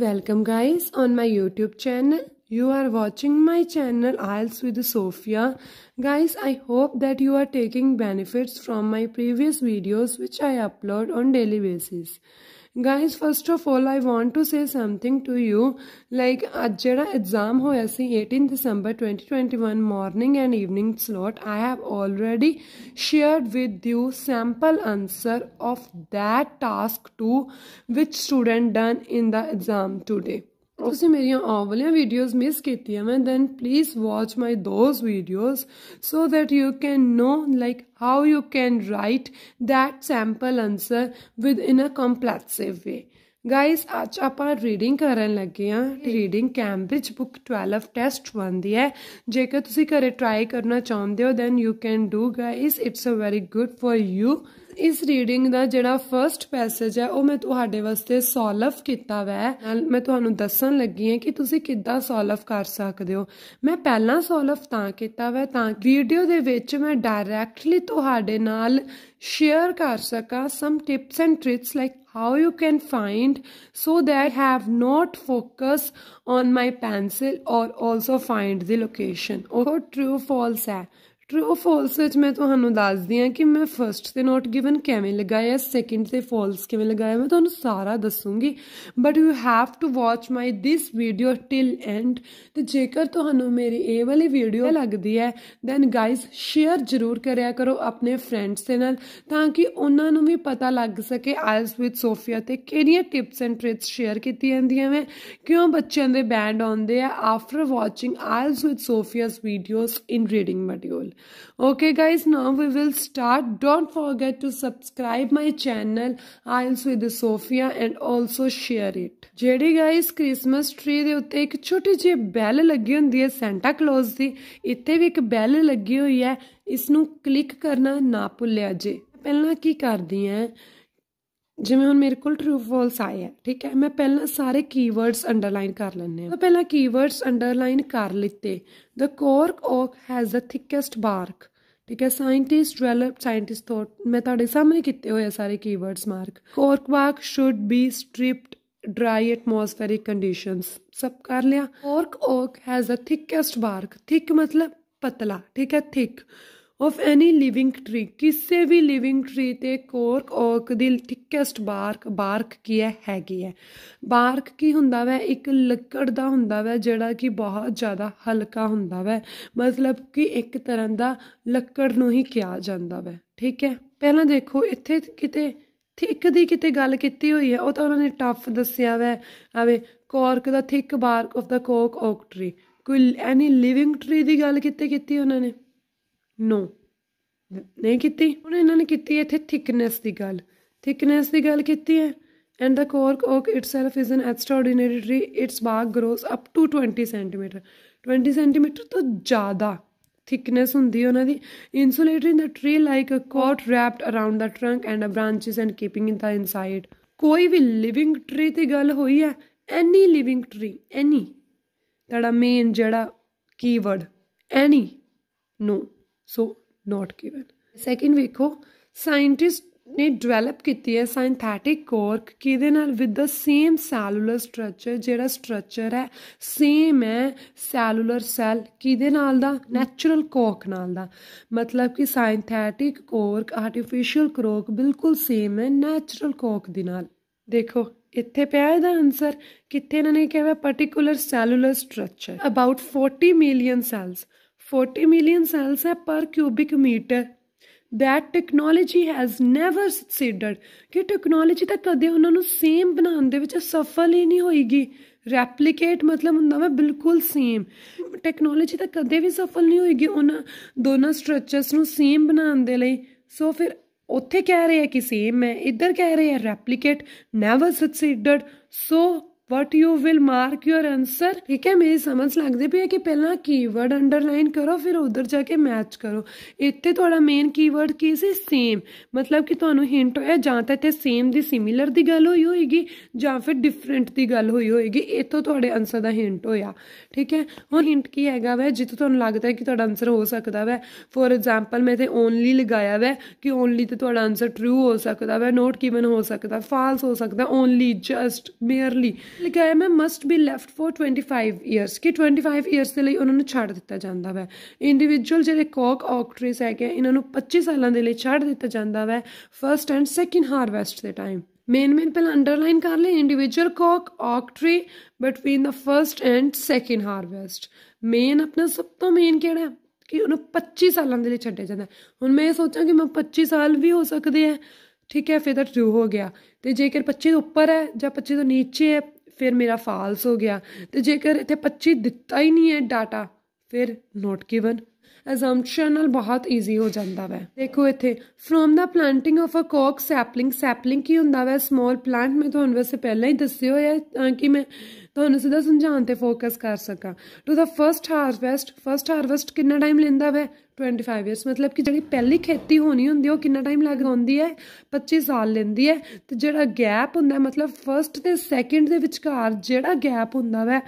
Welcome guys on my YouTube channel. You are watching my channel Isles with Sophia. Guys, I hope that you are taking benefits from my previous videos which I upload on daily basis guys first of all i want to say something to you like ਅੱਜ ਜਿਹੜਾ exam ਹੋਇਆ ਸੀ 18 ਦਸੰਬਰ 2021 morning and evening slot I have already shared with you sample answer of that task 2 which student done in the exam today ਤੁਸੀਂ ਮੇਰੀਆਂ ਆਉਣ ਵਾਲੀਆਂ videos miss ਕੀਤੀਆਂ ਮੈਂ then please watch my those videos so that you can know like how you can write that sample answer with in a comprehensive way guys ਅੱਜ ਆਪਾਂ reading ਕਰਨ ਲੱਗੇ ਆ ਰੀਡਿੰਗ ਕੈਂਬ੍ਰਿਜ ਬੁੱਕ 12 ਟੈਸਟ 1 ਦੀ ਹੈ ਜੇਕਰ ਤੁਸੀਂ ਘਰੇ ਟਰਾਈ ਕਰਨਾ ਚਾਹੁੰਦੇ ਹੋ then you can do guys it's a very good for you ਇਸ ਰੀਡਿੰਗ ਦਾ ਜਿਹੜਾ ਫਰਸਟ ਪੈਸੇਜ ਹੈ ਉਹ ਮੈਂ ਤੁਹਾਡੇ ਵਾਸਤੇ ਸੋਲਵ ਕੀਤਾ ਵੈ ਮੈਂ ਤੁਹਾਨੂੰ ਦੱਸਣ ਲੱਗੀ ਹਾਂ ਕਿ ਤੁਸੀਂ ਕਿੱਦਾਂ ਸੋਲਵ ਕਰ ਸਕਦੇ ਹੋ ਮੈਂ ਪਹਿਲਾਂ ਸੋਲਵ ਤਾਂ ਕੀਤਾ ਵੈ ਤਾਂ ਵੀਡੀਓ ਦੇ ਵਿੱਚ ਮੈਂ ਡਾਇਰੈਕਟਲੀ ਤੁਹਾਡੇ ਨਾਲ ਸ਼ੇਅਰ ਕਰ ਸਕਾਂ some tips and tricks like how you can find so that I have not focus on my pencil or also find the location or oh, true false true false ਵਿੱਚ ਮੈਂ ਤੁਹਾਨੂੰ ਦੱਸਦੀ ਹਾਂ ਕਿ ਮੈਂ ਫਰਸਟ ਤੇ ਨੋਟ ਗਿਵਨ ਕਿਵੇਂ ਲਗਾਇਆ ਸੈਕਿੰਡ ਤੇ ਫਾਲਸ ਕਿਵੇਂ ਲਗਾਇਆ ਮੈਂ ਤੁਹਾਨੂੰ ਸਾਰਾ ਦੱਸੂਗੀ but you have to watch my this video till end ਤੇ ਜੇਕਰ ਤੁਹਾਨੂੰ ਮੇਰੀ ਇਹ ਵਾਲੀ ਵੀਡੀਓ ਲੱਗਦੀ ਹੈ ਦੈਨ ਗਾਇਸ ਸ਼ੇਅਰ ਜ਼ਰੂਰ ਕਰਿਆ ਕਰੋ ਆਪਣੇ ਫਰੈਂਡਸ ਦੇ ਨਾਲ ਤਾਂ ਕਿ ਉਹਨਾਂ ਨੂੰ ਵੀ ਪਤਾ ਲੱਗ ਸਕੇ ਆਇਲਸ ਵਿਦ ਸੋਫੀਆ ਤੇ ਕਿਹੜੀਆਂ ਟਿਪਸ ਐਂਡ ਟ੍ਰਿਕਸ ਸ਼ੇਅਰ ਕੀਤੀ ਜਾਂਦੀਆਂ ਮੈਂ ਕਿਉਂ ਬੱਚਿਆਂ ਦੇ ਬੈਂਡ ਆਉਂਦੇ ਆ after watching IELTS with Sophia's videos in reading material okay guys now we will start don't forget to subscribe my channel i'll with sophia and also share it ਜਿਹੜੀ guys christmas tree ਦੇ ਉੱਤੇ ਇੱਕ ਛੋਟੀ ਜਿਹੀ ਬੈਲ ਲੱਗੀ ਹੁੰਦੀ ਹੈ Santa Claus ਦੀ ਇੱਥੇ ਵੀ ਇੱਕ ਬੈਲ ਲੱਗੀ ਹੋਈ ਹੈ ਇਸ ਨੂੰ ਕਲਿੱਕ ਕਰਨਾ ਨਾ ਭੁੱਲਿਆ ਜੇ ਪਹਿਲਾਂ ਕੀ ਕਰਦੀ ਹੈ ਜਿਵੇਂ ਹੁਣ ਮੇਰੇ ਕੋਲ ਟਰੂ ਫਾਲਸ ਆਇਆ ਠੀਕ ਹੈ ਮੈਂ ਪਹਿਲਾਂ ਸਾਰੇ ਕੀਵਰਡਸ ਅੰਡਰਲਾਈਨ ਕਰ ਲੈਣੇ ਆ ਪਹਿਲਾਂ ਕੀਵਰਡਸ ਅੰਡਰਲਾਈਨ ਕਰ ਲਿੱਤੇ the cork oak has a thickest bark ਠੀਕ ਹੈ ਸਾਇੰਟਿਸਟ ਡਿਵੈਲਪਡ ਸਾਇੰਟਿਸਟ ਥੋਟ ਮੈਂ ਤੁਹਾਡੇ ਸਾਹਮਣੇ ਕੀਤੇ ਹੋਏ ਆ ਸਾਰੇ keywords mark cork bark should be stripped dry atmospheric conditions ਸਭ ਕਰ ਲਿਆ cork oak has a thickest bark thick ਮਤਲਬ ਪਤਲਾ ਠੀਕ ਹੈ thick of any living tree ਕਿਸੇ ਵੀ ਲਿਵਿੰਗ ਟ੍ਰੀ ਤੇ ਕੋਰਕ ਔਕ ਦੀ ਥਿਕੈਸਟ ਬਾਰਕ ਬਾਰਕ ਕੀ ਹੈ ਹੈਗੀ ਹੈ ਬਾਰਕ ਕੀ ਹੁੰਦਾ ਵੈ ਇੱਕ ਲੱਕੜ ਦਾ ਹੁੰਦਾ ਵੈ ਜਿਹੜਾ ਕਿ ਬਹੁਤ ਜ਼ਿਆਦਾ ਹਲਕਾ ਹੁੰਦਾ ਵੈ ਮਤਲਬ ਕਿ ਇੱਕ ਤਰ੍ਹਾਂ ਦਾ ਲੱਕੜ ਨੂੰ ਹੀ ਕਿਹਾ ਜਾਂਦਾ ਵੈ ਠੀਕ ਹੈ ਪਹਿਲਾਂ ਦੇਖੋ ਇੱਥੇ ਕਿਤੇ ਥਿੱਕ ਦੀ ਕਿਤੇ ਗੱਲ ਕੀਤੀ ਹੋਈ ਹੈ ਉਹ ਤਾਂ ਉਹਨਾਂ ਨੇ ਟਫ ਦੱਸਿਆ ਵੈ ਆਵੇ ਕੋਰਕ ਦਾ ਥਿੱਕ ਬਾਰਕ ਆਫ ਦਾ ਕੋਕ ਔਕ ਟ੍ਰੀ ਕੋਈ ਐਨੀ ਲਿਵਿੰਗ ਟ੍ਰੀ ਦੀ ਗੱਲ ਕਿਤੇ ਕੀਤੀ ਉਹਨਾਂ ਨੇ ਨੋ ਨਹੀਂ ਕੀਤੀ ਹੁਣ ਇਹਨਾਂ ਨੇ ਕੀਤੀ ਇੱਥੇ ਥਿਕਨੈਸ ਦੀ ਗੱਲ ਥਿਕਨੈਸ ਦੀ ਗੱਲ ਕੀਤੀ ਹੈ and the cork oak itself is an extraordinary tree its bark grows up to 20 centimetre 20 centimetre ਤੋਂ ਜ਼ਿਆਦਾ ਥਿਕਨੈਸ ਹੁੰਦੀ ਉਹਨਾਂ ਦੀ insulator in the tree like a coat wrapped around the trunk and a branches and keeping in the inside ਕੋਈ ਵੀ living tree ਤੇ ਗੱਲ ਹੋਈ ਹੈ ਐਨੀ ਲਿਵਿੰਗ ਟ੍ਰੀ ਐਨੀ ਤੜਾ ਮੇਨ ਜਿਹੜਾ keyword any no so not given second ਵੇਖੋ scientist ਨੇ ਡਿਵੈਲਪ ਕੀਤੀ ਹੈ ਸਿੰਥੈਟਿਕ ਕੋਰਕ ਕਿਹਦੇ ਨਾਲ with the same cellular structure ਜਿਹੜਾ ਸਟਰਕਚਰ ਹੈ ਸੇਮ ਹੈ ਸੈਲੂਲਰ ਸੈਲ ਕਿਹਦੇ ਨਾਲ ਦਾ ਨੈਚੁਰਲ ਕੋਰਕ ਨਾਲ ਦਾ ਮਤਲਬ ਕਿ ਸਿੰਥੈਟਿਕ ਕੋਰਕ ਆਰਟੀਫੀਸ਼ੀਅਲ ਕੋਰਕ ਬਿਲਕੁਲ ਸੇਮ ਹੈ ਨੈਚੁਰਲ ਕੋਰਕ ਦੇ ਨਾਲ ਦੇਖੋ ਇੱਥੇ ਪਿਆ ਇਹਦਾ ਆਨਸਰ ਕਿੱਥੇ ਇਹਨਾਂ ਨੇ ਕਿਹਾ particular cellular structure about 40 million cells 40 million cell per cubic meter that technology has never succeeded ਕਿ ਟੈਕਨੋਲੋਜੀ ਤਾਂ ਕਦੇ ਉਹਨਾਂ ਨੂੰ ਸੇਮ ਬਣਾਉਣ ਦੇ ਵਿੱਚ ਸਫਲ ਹੀ ਨਹੀਂ ਹੋਈਗੀ ਰੈਪਲੀਕੇਟ ਮਤਲਬ ਹੁੰਦਾ ਵਾ ਬਿਲਕੁਲ ਸੇਮ ਟੈਕਨੋਲੋਜੀ ਤਾਂ ਕਦੇ ਵੀ ਸਫਲ ਨਹੀਂ ਹੋਏਗੀ ਉਹਨਾਂ ਦੋਨਾਂ ਸਟਰਕਚਰਸ ਨੂੰ ਸੇਮ ਬਣਾਉਣ ਦੇ ਲਈ ਸੋ ਫਿਰ ਉੱਥੇ ਕਹਿ ਰਹੇ ਆ ਕਿ ਸੇਮ ਹੈ ਇੱਧਰ ਕਹਿ ਰਹੇ ਆ replicate never succeeded so what you will mark your answer ਠੀਕ ਹੈ ਮੇਰੇ ਸਮਝ ਲੱਗਦੇ ਪਈ ਹੈ ਕਿ ਪਹਿਲਾਂ ਕੀਵਰਡ ਅੰਡਰਲਾਈਨ ਕਰੋ ਫਿਰ ਉਧਰ ਜਾ ਕੇ ਮੈਚ ਕਰੋ ਇੱਥੇ ਤੁਹਾਡਾ ਮੇਨ ਕੀਵਰਡ ਕੀ ਸੀ ਸੇਮ ਮਤਲਬ ਕਿ ਤੁਹਾਨੂੰ ਹਿੰਟ ਹੋਇਆ ਜਾਂ ਤਾਂ ਇੱਥੇ ਸੇਮ ਦੀ ਸਿਮਿਲਰ ਦੀ ਗੱਲ ਹੋਈ ਹੋਏਗੀ ਜਾਂ ਫਿਰ ਡਿਫਰੈਂਟ ਦੀ ਗੱਲ ਹੋਈ ਹੋਏਗੀ ਇੱਥੋਂ ਤੁਹਾਡੇ ਆਨਸਰ ਦਾ ਹਿੰਟ ਹੋਇਆ ਠੀਕ ਹੈ ਹੁਣ ਹਿੰਟ ਕੀ ਹੈਗਾ ਵੈ ਜਿੱਥੇ ਤੁਹਾਨੂੰ ਲੱਗਦਾ ਹੈ ਕਿ ਤੁਹਾਡਾ ਆਨਸਰ ਹੋ ਸਕਦਾ ਵੈ ਫੋਰ ਐਗਜ਼ਾਮਪਲ ਮੈਂ ਤੇ ਓਨਲੀ ਲਗਾਇਆ ਵੈ ਕਿ ਓਨਲੀ ਤੇ ਤੁਹਾਡਾ ਆਨਸਰ ਟਰੂ ਹੋ ਸਕਦਾ ਵੈ ਨੋਟ ਗਿਵਨ ਹੋ ਸਕਦਾ ਫਾਲਸ ਹੋ ਸਕਦਾ ਓਨਲੀ ਜਸਟ ਮੇਅਰਲੀ ਲਿਖਿਆ ਹੋਇਆ ਮੈਂ must be left for 25 years ਕਿ 25 ਇਅਰਸ ਦੇ ਲਈ ਉਹਨਾਂ ਨੂੰ ਛੱਡ ਦਿੱਤਾ ਜਾਂਦਾ ਵੈ ਇੰਡੀਵਿਜੂਅਲ ਜਿਹੜੇ ਕੌਕ ਆਕਟ੍ਰੇਸ ਹੈਗੇ ਇਹਨਾਂ ਨੂੰ 25 ਸਾਲਾਂ ਦੇ ਲਈ ਛੱਡ ਦਿੱਤਾ ਜਾਂਦਾ ਵੈ ਫਰਸਟ ਐਂਡ ਸੈਕਿੰਡ ਹਾਰਵੈਸਟ ਦੇ ਟਾਈਮ ਮੇਨ ਮੇਨ ਪਹਿਲਾਂ ਅੰਡਰਲਾਈਨ ਕਰ ਲੈ ਇੰਡੀਵਿਜੂਅਲ ਕੌਕ oak tree between the first and second harvest main ਆਪਣਾ ਸਭ ਤੋਂ ਮੇਨ ਕਿਹੜਾ ਹੈ ਕਿ ਉਹਨੂੰ 25 ਸਾਲਾਂ ਦੇ ਲਈ ਛੱਡਿਆ ਜਾਂਦਾ ਹੁਣ ਮੈਂ ਸੋਚਾਂ ਕਿ ਮੈਂ 25 ਸਾਲ ਵੀ ਹੋ ਸਕਦੇ ਆ ਠੀਕ ਹੈ ਫਿਰ ਤਾਂ 2 ਹੋ ਗਿਆ ਤੇ ਜੇਕਰ 25 ਤੋਂ ਉੱਪਰ ਹੈ ਜਾਂ 25 ਤੋਂ ਨੀਚੇ ਹੈ ਫਿਰ ਮੇਰਾ ਫਾਲਸ ਹੋ ਗਿਆ ਤੇ ਜੇਕਰ ਇੱਥੇ 25 ਦਿੱਤਾ ਹੀ ਨਹੀਂ ਹੈ ਡਾਟਾ ਫਿਰ ਨੋਟ ਗਿਵਨ ਅਸੰਪਸ਼ਨ ਨਾਲ ਬਹੁਤ ਈਜ਼ੀ ਹੋ ਜਾਂਦਾ ਵੈ ਦੇਖੋ ਇੱਥੇ from the planting of a ਕੋਕ ਸੈਪਲਿੰਗ ਸੈਪਲਿੰਗ ਕੀ ਹੁੰਦਾ ਵੈ ਸਮਾਲ ਪਲਾਂਟ ਮੈਂ ਤੁਹਾਨੂੰ ਵੈਸੇ ਪਹਿਲਾਂ ਹੀ ਦੱਸਿਆ ਹੋਇਆ ਤਾਂ ਕਿ ਮੈਂ ਤੁਹਾਨੂੰ ਸਿੱਧਾ ਸਮਝਾਉਣ ਤੇ ਫੋਕਸ ਕਰ ਸਕਾਂ to the first harvest first harvest ਕਿੰਨਾ ਟਾਈਮ ਲੈਂਦਾ ਵੈ 25 ਇਅਰਸ ਮਤਲਬ ਕਿ ਜਿਹੜੀ ਪਹਿਲੀ ਖੇਤੀ ਹੋਣੀ ਹੁੰਦੀ ਉਹ ਕਿੰਨਾ ਟਾਈਮ ਲੱਗ ਜਾਂਦੀ ਹੈ 25 ਸਾਲ ਲੈਂਦੀ ਹੈ ਤੇ ਜਿਹੜਾ ਗੈਪ ਹੁੰਦਾ ਮਤਲਬ ਫਰਸਟ ਤੇ ਸੈਕਿੰਡ ਦੇ ਵਿਚਕਾਰ ਜਿਹੜਾ ਗੈਪ ਹੁੰਦਾ ਵੈ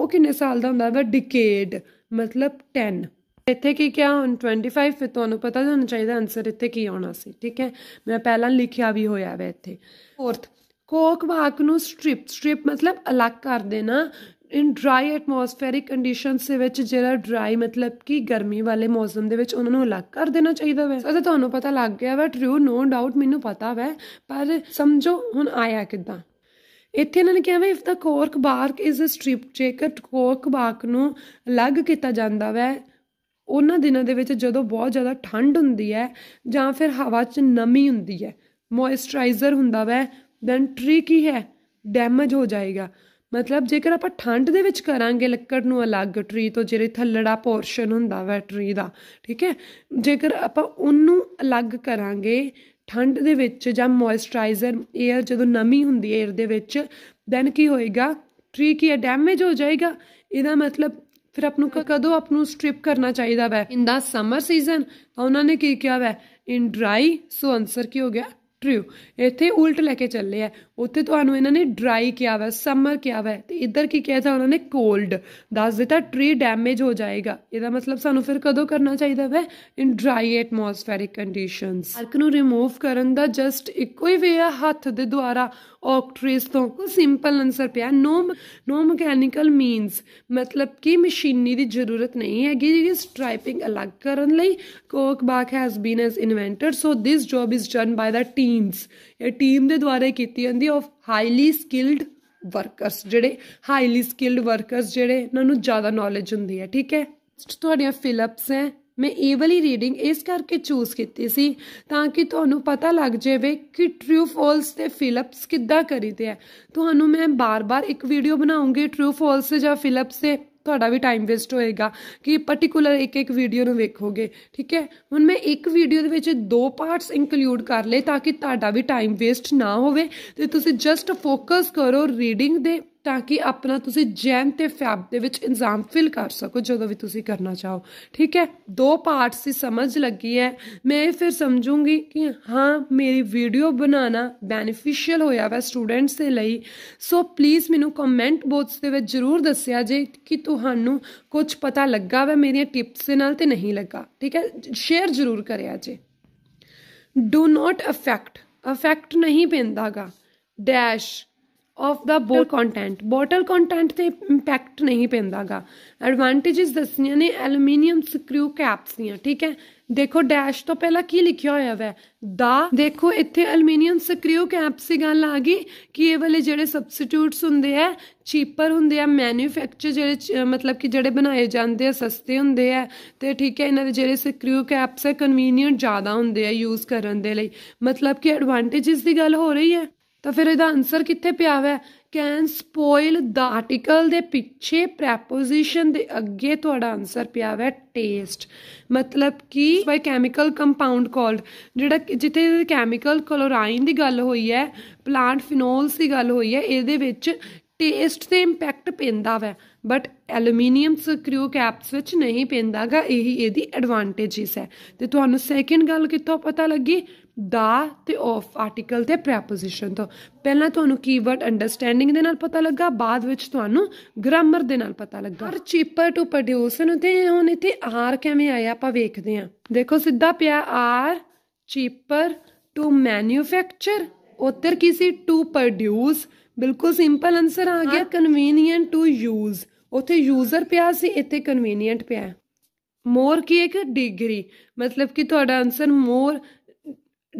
ਉਹ ਕਿੰਨੇ ਸਾਲ ਦਾ ਹੁੰਦਾ ਵੈ ਡਿਕੇਡ ਮਤਲਬ 10 ਇੱਥੇ ਕੀ ਕਿਹਾ ਹੁਣ 25 ਫਿਰ ਤੁਹਾਨੂੰ ਪਤਾ ਹੋਣਾ ਚਾਹੀਦਾ ਆਨਸਰ ਇੱਥੇ ਕੀ ਆਉਣਾ ਸੀ ਠੀਕ ਹੈ ਮੈਂ ਪਹਿਲਾਂ ਲਿਖਿਆ ਵੀ ਹੋਇਆ ਵੈ ਇੱਥੇ ਫੋਰਥ ਕੋਕ ਵਾਕ ਨੂੰ ਸਟ੍ਰਿਪ ਸਟ੍ਰਿਪ ਮਤਲਬ ਅਲੱਗ ਕਰ ਦੇਣਾ ਇਨ ਡਰਾਈ ਐਟਮੋਸਫੇਰਿਕ ਕੰਡੀਸ਼ਨਸ ਦੇ ਵਿੱਚ ਜਿਹੜਾ ਡਰਾਈ ਮਤਲਬ ਕਿ ਗਰਮੀ ਵਾਲੇ ਮੌਸਮ ਦੇ ਵਿੱਚ ਉਹਨਾਂ ਨੂੰ ਅਲੱਗ ਕਰ ਦੇਣਾ ਚਾਹੀਦਾ ਵੈ ਸੋ ਤੁਹਾਨੂੰ ਪਤਾ ਲੱਗ ਗਿਆ ਵਾ ਟਰੂ ਨੋ ਡਾਊਟ ਮੈਨੂੰ ਪਤਾ ਵੈ ਪਰ ਸਮਝੋ ਹੁਣ ਆਇਆ ਕਿਦਾਂ ਇੱਥੇ ਇਹਨਾਂ ਨੇ ਕਿਹਾ ਵੈ if the cork bark is a strip ਜੇਕਰ ਕੋਰਕ ਬਾਰਕ ਨੂੰ ਅਲੱਗ ਕੀਤਾ ਜਾਂਦਾ ਵੈ ਉਹਨਾਂ ਦਿਨਾਂ ਦੇ ਵਿੱਚ ਜਦੋਂ ਬਹੁਤ ਜ਼ਿਆਦਾ ਠੰਡ ਹੁੰਦੀ ਹੈ ਜਾਂ ਫਿਰ ਹਵਾ 'ਚ ਨਮੀ ਹੁੰਦੀ ਹੈ ਮੋਇਸਚਰਾਈਜ਼ਰ ਹੁੰਦਾ ਵੈ ਦੈਨ ਟ੍ਰੀ ਕੀ ਹੈ ਡੈਮੇਜ ਹੋ ਜਾਏਗਾ ਮਤਲਬ ਜੇਕਰ ਆਪਾਂ ਠੰਡ ਦੇ ਵਿੱਚ ਕਰਾਂਗੇ ਲੱਕੜ ਨੂੰ ਅਲੱਗ ਟਰੀ ਤੋਂ ਜਿਹੜੇ ਥੱਲੜਾ ਪੋਰਸ਼ਨ ਹੁੰਦਾ ਵੈ ਟਰੀ ਦਾ ਠੀਕ ਹੈ ਜੇਕਰ ਆਪਾਂ ਉਹਨੂੰ ਅਲੱਗ ਕਰਾਂਗੇ ਠੰਡ ਦੇ ਵਿੱਚ ਜਾਂ ਮੋਇਸਚਰਾਈਜ਼ਰ 에ਅਰ ਜਦੋਂ ਨਮੀ ਹੁੰਦੀ ਹੈ 에ਅਰ ਦੇ ਵਿੱਚ ਦੈਨ ਕੀ ਹੋਏਗਾ ਟਰੀ ਕੀ ਡੈਮੇਜ ਹੋ ਜਾਏਗਾ ਇਹਦਾ ਮਤਲਬ ਫਿਰ ਆਪ ਨੂੰ ਕਦੋਂ ਆਪ ਨੂੰ ਸਟ੍ਰਿਪ ਕਰਨਾ ਚਾਹੀਦਾ ਵੈ ਇਨ ਦਾ ਸਮਰ ਸੀਜ਼ਨ ਤਾਂ ਉਹਨਾਂ ਨੇ ਕੀ ਕਿਹਾ ਵੈ ਇਨ ਡਰਾਈ ਸੋ ਆਨਸਰ ਕੀ ਹੋ ਗਿਆ ਟਰੂ ਇੱਥੇ ਉਲਟ ਲੈ ਕੇ ਚੱਲੇ ਆ ਉੱਥੇ ਤੁਹਾਨੂੰ ਇਹਨਾਂ ਨੇ ਡਰਾਈ ਕਿਹਾ ਵਾ ਸਮਰ ਕਿਹਾ ਵਾ ਤੇ ਇੱਧਰ ਕੀ ਕਿਹਾ ਤਾਂ ਉਹਨਾਂ ਨੇ ਕੋਲਡ ਦੱਸ ਦਿੱਤਾ ਟ੍ਰੀ ਡੈਮੇਜ ਹੋ ਜਾਏਗਾ ਇਹਦਾ ਮਤਲਬ ਸਾਨੂੰ ਫਿਰ ਕਦੋਂ ਕਰਨਾ ਚਾਹੀਦਾ ਵਾ ਇਨ ਡਰਾਈ ਐਟਮੋਸਫੈਰਿਕ ਕੰਡੀਸ਼ਨਸ ਅਰਕ ਨੂੰ ਰਿਮੂਵ ਕਰਨ ਦਾ ਜਸਟ ਇੱਕੋ ਹੀ ਵੇ ਆ ਹੱਥ ਦੇ ਦੁਆਰਾ ਆਕਟ੍ਰੇਸ ਤੋਂ ਕੋ ਸਿੰਪਲ ਅਨਸਰ ਪਿਆ ਨੋ ਨੋ ਮਕੈਨੀਕਲ ਮੀਨਸ ਮਤਲਬ ਕਿ ਮਸ਼ੀਨੀ ਦੀ ਜ਼ਰੂਰਤ ਨਹੀਂ ਹੈਗੀ ਜਿਹੜੀ ਸਟ੍ਰਾਈਪਿੰਗ ਅਲੱਗ ਕਰਨ ਲਈ ਕੋਕ bark has been as invented so this job is done by the teams ਇਹ ਟੀਮ ਦੇ ਦੁਆਰਾ ਕੀਤੀ ਜਾਂਦੀ ਆਫ ਹਾਈਲੀ ਸਕਿਲਡ ਵਰਕਰਸ ਜਿਹੜੇ ਹਾਈਲੀ ਸਕਿਲਡ ਵਰਕਰਸ ਜਿਹੜੇ ਇਹਨਾਂ ਨੂੰ ਜ਼ਿਆਦਾ ਨੌਲੇਜ ਹੁੰਦੀ ਹੈ ਠੀਕ ਹੈ ਤੁਹਾਡੀਆਂ ਫਿਲਪਸ ਹੈ ਮੈਂ ਇਹ ਵਾਲੀ ਰੀਡਿੰਗ ਇਸ ਕਰਕੇ ਚੂਜ਼ ਕੀਤੀ ਸੀ ਤਾਂ ਕਿ ਤੁਹਾਨੂੰ ਪਤਾ ਲੱਗ ਜਾਵੇ ਕਿ ਟਰੂ ਫਾਲਸ ਤੇ ਫਿਲਪਸ ਕਿੱਦਾਂ ਕਰੀਦੇ ਆ ਤੁਹਾਨੂੰ ਮੈਂ ਬਾਰ-ਬਾਰ ਇੱਕ ਵੀਡੀਓ ਬਣਾਉਂਗੀ ਟਰੂ ਫਾਲਸ ਜਾਂ ਫਿਲਪਸ ਤੇ ਤੁਹਾਡਾ ਵੀ ਟਾਈਮ ਵੇਸਟ ਹੋਏਗਾ ਕਿ ਪਾਰਟਿਕੂਲਰ ਇੱਕ ਇੱਕ ਵੀਡੀਓ ਨੂੰ ਵੇਖੋਗੇ ਠੀਕ ਹੈ ਹੁਣ ਮੈਂ ਇੱਕ ਵੀਡੀਓ ਦੇ ਵਿੱਚ ਦੋ ਪਾਰਟਸ ਇਨਕਲੂਡ ਕਰ ਲਏ ਤਾਂ ਕਿ ਤੁਹਾਡਾ ਵੀ ਟਾਈਮ ਵੇਸਟ ਨਾ ਹੋਵੇ ਤੇ ਤੁਸੀਂ ਜਸਟ ਫੋਕਸ ਕਰੋ ਰੀਡਿੰਗ ਦੇ ਤਾਂ ਕਿ ਆਪਣਾ ਤੁਸੀਂ ਜੈਨ ਤੇ ਫੈਬ ਦੇ ਵਿੱਚ ਇਨਜ਼ਾਮ ਫਿਲ ਕਰ ਸਕੋ ਜਦੋਂ ਵੀ ਤੁਸੀਂ ਕਰਨਾ ਚਾਹੋ ਠੀਕ ਹੈ ਦੋ ਪਾਰਟਸ ਦੀ ਸਮਝ ਲੱਗੀ ਹੈ ਮੈਂ ਫਿਰ ਸਮਝੂੰਗੀ ਕਿ ਹਾਂ ਮੇਰੀ ਵੀਡੀਓ ਬਣਾਉਣਾ ਬੈਨੀਫੀਸ਼ੀਅਲ ਹੋਇਆ ਵਾ ਸਟੂਡੈਂਟਸ ਦੇ ਲਈ ਸੋ ਪਲੀਜ਼ ਮੈਨੂੰ ਕਮੈਂਟ ਬੋਕਸ ਦੇ ਵਿੱਚ ਜ਼ਰੂਰ ਦੱਸਿਆ ਜੇ ਕਿ ਤੁਹਾਨੂੰ ਕੁਝ ਪਤਾ ਲੱਗਾ ਵਾ ਮੇਰੀਆਂ ਟਿਪਸ ਦੇ ਨਾਲ ਤੇ ਨਹੀਂ ਲੱਗਾ ਠੀਕ ਹੈ ਸ਼ੇਅਰ ਜ਼ਰੂਰ ਕਰਿਆ ਜੇ ਡੂ ਨਾਟ ਅਫੈਕਟ ਅਫੈਕਟ ਨਹੀਂ ਪੈਂਦਾਗਾ dash of the bottle content bottle content ਤੇ ਇੰਪੈਕਟ ਨਹੀਂ ਪੈਂਦਾਗਾ ਐਡਵਾਂਟੇजेस ਦੱਸੀਆਂ ਨੇ ਐਲੂਮੀਨੀਅਮ ਸਕਰੂ ਕੈਪਸ ਦੀਆਂ ਠੀਕ ਹੈ ਦੇਖੋ ਡੈਸ਼ ਤੋਂ ਪਹਿਲਾਂ ਕੀ ਲਿਖਿਆ ਹੋਇਆ ਵੈ ਦਾ ਦੇਖੋ ਇੱਥੇ ਐਲੂਮੀਨੀਅਮ ਸਕਰੂ ਕੈਪਸ ਦੀ ਗੱਲ ਆ ਗਈ ਕਿ ਇਹ ਵਾਲੇ ਜਿਹੜੇ ਸਬਸਟੀਟਿਊਟਸ ਹੁੰਦੇ ਆ ਚੀਪਰ ਹੁੰਦੇ ਆ ਮੈਨੂਫੈਕਚਰ ਜਿਹੜੇ ਮਤਲਬ ਕਿ ਜਿਹੜੇ ਬਣਾਏ ਜਾਂਦੇ ਆ ਸਸਤੇ ਹੁੰਦੇ ਆ ਤੇ ਠੀਕ ਹੈ ਇਹਨਾਂ ਦੇ ਜਿਹੜੇ ਸਕਰੂ ਕੈਪਸ ਹੈ ਕਨਵੀਨੀਅੰਟ ਜ਼ਿਆਦਾ ਹੁੰਦੇ ਆ ਯੂਜ਼ ਕਰਨ ਦੇ ਲਈ ਮਤਲਬ ਕਿ ਐਡਵਾਂਟੇजेस ਦੀ ਗੱਲ ਹੋ ਰਹੀ ਹੈ ਤਾਂ ਫਿਰ ਇਹਦਾ ਆਨਸਰ ਕਿੱਥੇ ਪਿਆ ਹੋਇਆ ਕੈਨ ਸਪੋਇਲ ਦਾ ਆਰਟੀਕਲ ਦੇ ਪਿੱਛੇ ਪ੍ਰੈਪੋਜੀਸ਼ਨ ਦੇ ਅੱਗੇ ਤੁਹਾਡਾ ਆਨਸਰ ਪਿਆ ਹੋਇਆ ਟੇਸਟ ਮਤਲਬ ਕਿ ਬਾਈ ਕੈਮੀਕਲ ਕੰਪਾਊਂਡ ਕਾਲਡ ਜਿਹੜਾ ਜਿੱਥੇ ਕੈਮੀਕਲ ਕਲੋਰਾਈਨ ਦੀ ਗੱਲ ਹੋਈ ਹੈ ਪਲਾਂਟ ਫਿਨੋਲਸ ਦੀ ਗੱਲ ਹੋਈ ਹੈ ਇਹਦੇ ਵਿੱਚ ਟੇਸਟ ਤੇ ਇੰਪੈਕਟ ਪੈਂਦਾ ਵੈ ਬਟ ਐਲੂਮੀਨੀਅਮ ਸਕਰੂ ਕੈਪਸ ਵਿੱਚ ਨਹੀਂ ਪੈਂਦਾਗਾ ਇਹੀ ਇਹਦੀ ਐਡਵਾਂਟੇਜਸ ਹੈ ਤੇ ਤੁਹਾਨੂੰ ਸੈਕਿੰਡ ਗੱਲ ਕਿੱਥੋਂ ਪਤਾ ਲੱਗੀ ਦਾ ਤੇ ਆਫ ਆਰਟੀਕਲ ਤੇ ਪ੍ਰੈਪੋਜੀਸ਼ਨ ਤੋਂ ਪਹਿਲਾਂ ਤੁਹਾਨੂੰ ਕੀਵਰਡ ਅੰਡਰਸਟੈਂਡਿੰਗ ਦੇ ਨਾਲ ਪਤਾ ਲੱਗਾ ਬਾਅਦ ਵਿੱਚ ਤੁਹਾਨੂੰ ਗ੍ਰਾਮਰ ਦੇ ਨਾਲ ਪਤਾ ਲੱਗਾ ਹਰ ਚੀਪਰ ਟੂ ਪ੍ਰੋਡਿਊਸ ਨੂੰ ਤੇ ਹੁਣ ਇੱਥੇ ਆਰ ਕਿਵੇਂ ਆਇਆ ਆਪਾਂ ਵੇਖਦੇ ਹਾਂ ਦੇਖੋ ਸਿੱਧਾ ਪਿਆ ਆਰ ਚੀਪਰ ਟੂ ਮੈਨੂਫੈਕਚਰ ਉੱਤਰ ਕੀ ਸੀ ਟੂ ਪ੍ਰੋਡਿਊਸ ਬਿਲਕੁਲ ਸਿੰਪਲ ਆਨਸਰ ਆ ਗਿਆ ਕਨਵੀਨੀਅੰਟ ਟੂ ਯੂਜ਼ ਉੱਥੇ ਯੂਜ਼ਰ ਪਿਆ ਸੀ ਇੱਥੇ ਕਨਵੀਨੀਅੰਟ ਪਿਆ ਮੋਰ ਕੀ ਇੱਕ ਡਿਗਰੀ ਮਤਲਬ ਕਿ ਤੁਹਾਡਾ answer more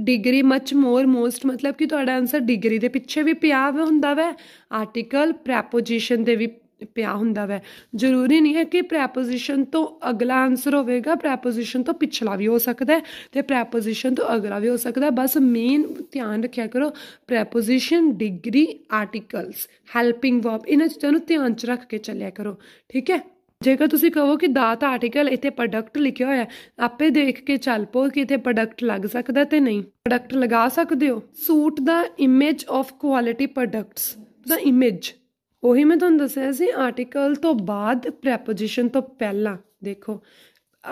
degree much more most ਮਤਲਬ ਕਿ ਤੁਹਾਡਾ ਆਨਸਰ ਡਿਗਰੀ ਦੇ ਪਿੱਛੇ ਵੀ ਪਿਆ ਹੁੰਦਾ ਵੈ ਆਰਟੀਕਲ ਪ੍ਰੈਪੋਜੀਸ਼ਨ ਦੇ ਵੀ ਪਿਆ ਹੁੰਦਾ ਵੈ ਜ਼ਰੂਰੀ ਨਹੀਂ ਹੈ ਕਿ ਪ੍ਰੈਪੋਜੀਸ਼ਨ ਤੋਂ ਅਗਲਾ ਆਨਸਰ ਹੋਵੇਗਾ ਪ੍ਰੈਪੋਜੀਸ਼ਨ ਤੋਂ ਪਿਛਲਾ ਵੀ ਹੋ ਸਕਦਾ ਹੈ ਤੇ ਪ੍ਰੈਪੋਜੀਸ਼ਨ ਤੋਂ ਅਗਲਾ ਵੀ ਹੋ ਸਕਦਾ ਬਸ ਮੇਨ ਧਿਆਨ ਰੱਖਿਆ ਕਰੋ preposition degree articles helping verb ਇਹਨਾਂ ਚੀਜ਼ਾਂ ਨੂੰ ਧਿਆਨ ਚ ਰੱਖ ਕੇ ਚੱਲਿਆ ਕਰੋ ਠੀਕ ਹੈ ਜੇਕਰ ਤੁਸੀਂ ਕਹੋ ਕਿ ਦਾ ਆਰਟੀਕਲ ਇੱਥੇ ਪ੍ਰੋਡਕਟ ਲਿਖਿਆ ਹੋਇਆ ਆਪੇ ਦੇਖ ਕੇ ਚੱਲ ਪੋ ਕਿ ਇੱਥੇ ਪ੍ਰੋਡਕਟ ਲੱਗ ਸਕਦਾ ਤੇ ਨਹੀਂ ਪ੍ਰੋਡਕਟ ਲਗਾ ਸਕਦੇ ਹੋ suit the image of quality products the image ਉਹੀ ਮੈਂ ਤੁਹਾਨੂੰ ਦੱਸਿਆ ਸੀ ਆਰਟੀਕਲ ਤੋਂ ਬਾਅਦ ਪ੍ਰੈਪੋਜੀਸ਼ਨ ਤੋਂ ਪਹਿਲਾਂ ਦੇਖੋ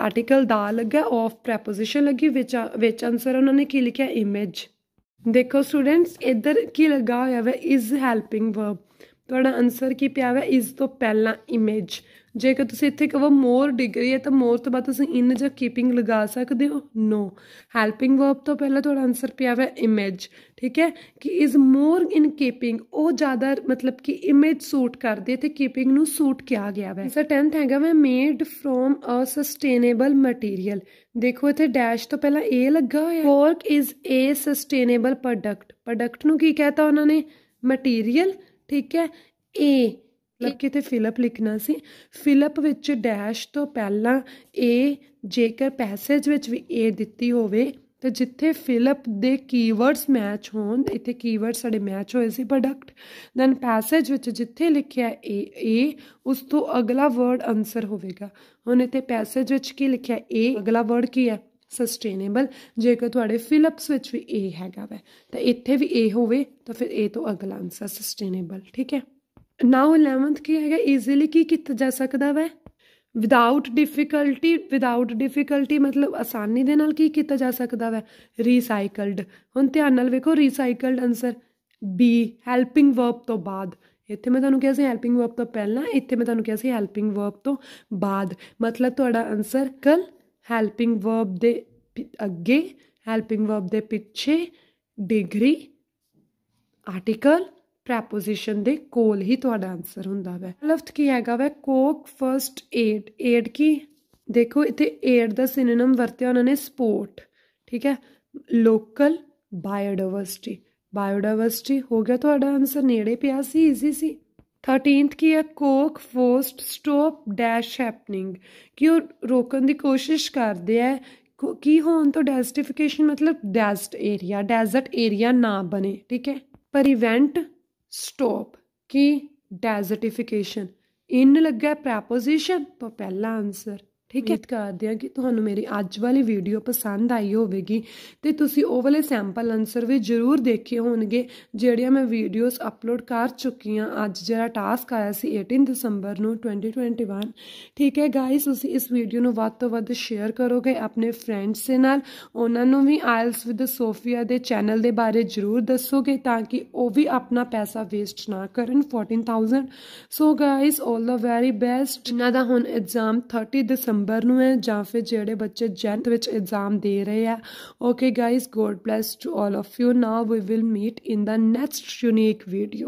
ਆਰਟੀਕਲ ਦਾ ਲੱਗਾ ਆਫ ਪ੍ਰੈਪੋਜੀਸ਼ਨ ਲੱਗੀ ਵਿੱਚ ਵਿੱਚ ਆਨਸਰ ਉਹਨਾਂ ਨੇ ਕੀ ਲਿਖਿਆ ਇਮੇਜ ਦੇਖੋ ਸਟੂਡੈਂਟਸ ਇੱਧਰ ਕੀ ਲਗਾ ਹੋਇਆ ਹੈ ਇਜ਼ ਹੈਲਪਿੰਗ ਵਰਬ ਤੁਹਾਡਾ ਆਨਸਰ ਕੀ ਪਿਆ ਹੈ ਇਜ਼ ਤੋਂ ਪਹਿਲਾਂ ਇਮੇਜ ਜੇਕਰ ਤੁਸੀਂ ਇੱਥੇ ਕਹੋ ਮੋਰ ਡਿਗਰੀ ਹੈ ਤਾਂ ਮੋਰ ਤੋਂ ਬਾਅਦ ਤੁਸੀਂ ਇਨ ਜਾਂ ਕੀਪਿੰਗ ਲਗਾ ਸਕਦੇ ਹੋ ਨੋ ਹੈਲਪਿੰਗ ਵਰਬ ਤੋਂ ਪਹਿਲਾਂ ਤੁਹਾਡਾ ਆਨਸਰ ਪਿਆ ਹੋਇਆ ਇਮੇਜ ਠੀਕ ਹੈ ਕਿ ਇਜ਼ ਮੋਰ ਇਨ ਕੀਪਿੰਗ ਉਹ ਜ਼ਿਆਦਾ ਮਤਲਬ ਕਿ ਇਮੇਜ ਸੂਟ ਕਰਦੇ ਤੇ ਕੀਪਿੰਗ ਨੂੰ ਸੂਟ ਕਿਹਾ ਗਿਆ ਹੈ ਸਰ 10th ਹੈਗਾ ਮੈਂ made from a sustainable material ਦੇਖੋ ਇੱਥੇ ਡੈਸ਼ ਤੋਂ ਪਹਿਲਾਂ ਏ ਲੱਗਾ ਹੋਇਆ work is a sustainable product product ਨੂੰ ਕੀ ਕਹਤਾ ਉਹਨਾਂ ਨੇ ਮਟੀਰੀਅਲ ਠੀਕ ਹੈ ਏ ਮਤਲਬ ਕਿਤੇ ਫਿਲਪ ਲਿਖਣਾ ਸੀ ਫਿਲਪ ਵਿੱਚ ਡੈਸ਼ ਤੋਂ ਪਹਿਲਾਂ ਏ ਜੇਕਰ ਪੈਸੇਜ ਵਿੱਚ ਵੀ ਏ ਦਿੱਤੀ ਹੋਵੇ ਤੇ ਜਿੱਥੇ ਫਿਲਪ ਦੇ ਕੀਵਰਡਸ ਮੈਚ ਹੋਣ ਇੱਥੇ ਕੀਵਰਡ ਸਾਡੇ ਮੈਚ ਹੋਏ ਸੀ ਪ੍ਰੋਡਕਟ ਦੈਨ ਪੈਸੇਜ ਵਿੱਚ ਜਿੱਥੇ ਲਿਖਿਆ ਏ ਏ ਉਸ ਤੋਂ ਅਗਲਾ ਵਰਡ ਆਨਸਰ ਹੋਵੇਗਾ ਹੁਣ ਇੱਥੇ ਪੈਸੇਜ ਵਿੱਚ ਕੀ ਲਿਖਿਆ ਏ ਅਗਲਾ ਵਰਡ ਕੀ ਹੈ ਸਸਟੇਨੇਬਲ ਜੇਕਰ ਤੁਹਾਡੇ ਫਿਲਪਸ ਵਿੱਚ ਵੀ ਏ ਹੈਗਾ ਵੈ ਤਾਂ ਇੱਥੇ ਵੀ ਏ ਹੋਵੇ ਤਾਂ ਫਿਰ ਏ ਤੋਂ ਅਗਲਾ ਆਨਸਰ ਸਸਟੇਨੇਬਲ ਠੀਕ ਹੈ ਨਾਓ 11th ਕੀ ਹੈਗਾ ਈਜ਼ੀਲੀ ਕੀ ਕੀਤਾ ਜਾ ਸਕਦਾ ਵੈ ਵਿਦਆਊਟ ਡਿਫਿਕਲਟੀ ਵਿਦਆਊਟ ਡਿਫਿਕਲਟੀ ਮਤਲਬ ਆਸਾਨੀ ਦੇ ਨਾਲ ਕੀ ਕੀਤਾ ਜਾ ਸਕਦਾ ਵੈ ਰੀਸਾਈਕਲਡ ਹੁਣ ਧਿਆਨ ਨਾਲ ਵੇਖੋ recycled answer be helping verb ਤੋਂ ਬਾਅਦ ਇੱਥੇ ਮੈਂ ਤੁਹਾਨੂੰ ਕਿਹਾ ਸੀ ਹੈਲਪਿੰਗ ਵਰਬ ਤੋਂ ਪਹਿਲਾਂ ਇੱਥੇ ਮੈਂ ਤੁਹਾਨੂੰ ਕਿਹਾ ਸੀ ਹੈਲਪਿੰਗ ਵਰਬ ਤੋਂ ਬਾਅਦ ਮਤਲਬ ਤੁਹਾਡਾ ਆਨਸਰ ਕਲ ਹੈਲਪਿੰਗ ਵਰਬ ਦੇ ਅੱਗੇ ਹੈਲਪਿੰਗ ਵਰਬ ਦੇ ਪਿੱਛੇ ਡਿਗਰੀ ਆਰਟੀਕਲ ਪ੍ਰੈਪੋਜੀਸ਼ਨ ਦੇ ਕੋਲ ਹੀ ਤੁਹਾਡਾ ਆਨਸਰ ਹੁੰਦਾ ਵੈ ਲਫਤ ਕੀ ਹੈਗਾ ਵੈ ਕੋਕ ਫਰਸਟ ਏਡ ਏਡ ਕੀ ਦੇਖੋ ਇੱਥੇ ਏਡ ਦਾ ਸਿਨੋਨਿਮ ਵਰਤਿਆ ਉਹਨਾਂ ਨੇ ਸਪੋਰਟ ਠੀਕ ਹੈ ਲੋਕਲ ਬਾਇਓਡਾਇਵਰਸਿਟੀ ਬਾਇਓਡਾਇਵਰਸਿਟੀ ਹੋ ਗਿਆ ਤੁਹਾਡਾ ਆਨਸਰ ਨੇੜੇ ਪਿਆ ਸੀ ਈਜ਼ੀ ਸੀ 13th ਕੀ ਹੈ ਕੋਕ ਫੋਸਟ ਸਟਾਪ ਡੈਸ਼ ਹੈਪਨਿੰਗ ਕਿ ਉਹ ਰੋਕਣ ਦੀ ਕੋਸ਼ਿਸ਼ ਕਰਦੇ ਆ ਕੀ ਹੋਣ ਤੋਂ ਡੈਸਟੀਫਿਕੇਸ਼ਨ ਮਤਲਬ ਡੈਸਟ ਏਰੀਆ ਡੈਜ਼ਰਟ ਏਰੀਆ ਨਾ ਬਣੇ ਠੀਕ ਹੈ ਪਰ ਇਵੈਂਟ ਸਟਾਪ ਕੀ ਡੈਜ਼ਰਟੀਫਿਕੇਸ਼ਨ ਇਨ ਲੱਗਾ ਪ੍ਰੈਪੋਜੀਸ਼ਨ ਤਾਂ ਪਹਿਲਾ ਆਨਸਰ ਠੀਕ ਹੈ ਕਰਦੇ ਆ ਕਿ ਤੁਹਾਨੂੰ ਮੇਰੀ ਅੱਜ ਵਾਲੀ ਵੀਡੀਓ ਪਸੰਦ ਆਈ ਹੋਵੇਗੀ ਤੇ ਤੁਸੀਂ ਉਹ ਵਾਲੇ ਸੈਂਪਲ ਆਨਸਰ ਵੀ ਜ਼ਰੂਰ ਦੇਖੇ ਹੋਣਗੇ ਜਿਹੜੀਆਂ ਮੈਂ ਵੀਡੀਓਜ਼ ਅਪਲੋਡ ਕਰ ਚੁੱਕੀ ਆ ਅੱਜ ਜਿਹੜਾ ਟਾਸਕ ਆਇਆ ਸੀ 18 ਦਸੰਬਰ ਨੂੰ 2021 ਠੀਕ ਹੈ ਗਾਇਸ ਤੁਸੀਂ ਇਸ ਵੀਡੀਓ ਨੂੰ ਵੱਧ ਤੋਂ ਵੱਧ ਸ਼ੇਅਰ ਕਰੋਗੇ ਆਪਣੇ ਫਰੈਂਡਸ ਦੇ ਨਾਲ ਉਹਨਾਂ ਨੂੰ ਵੀ ਆਇਲਸ ਵਿਦ ਸੋਫੀਆ ਦੇ ਚੈਨਲ ਦੇ ਬਾਰੇ ਜ਼ਰੂਰ ਦੱਸੋਗੇ ਤਾਂ ਕਿ ਉਹ ਵੀ ਆਪਣਾ ਪੈਸਾ ਵੇਸਟ ਨਾ ਕਰਨ 14000 so guys 올 the very best ਇਹਨਾਂ ਦਾ ਹੁਣ ਐਗਜ਼ਾਮ 30 ਦਸੰਬਰ ਦਸੰਬਰ ਨੂੰ ਹੈ ਜਾਂ ਫਿਰ ਜਿਹੜੇ ਬੱਚੇ ਜੈਨਥ ਵਿੱਚ ਐਗਜ਼ਾਮ ਦੇ ਰਹੇ ਆ okay guys God bless to all of you now we will meet in the next unique video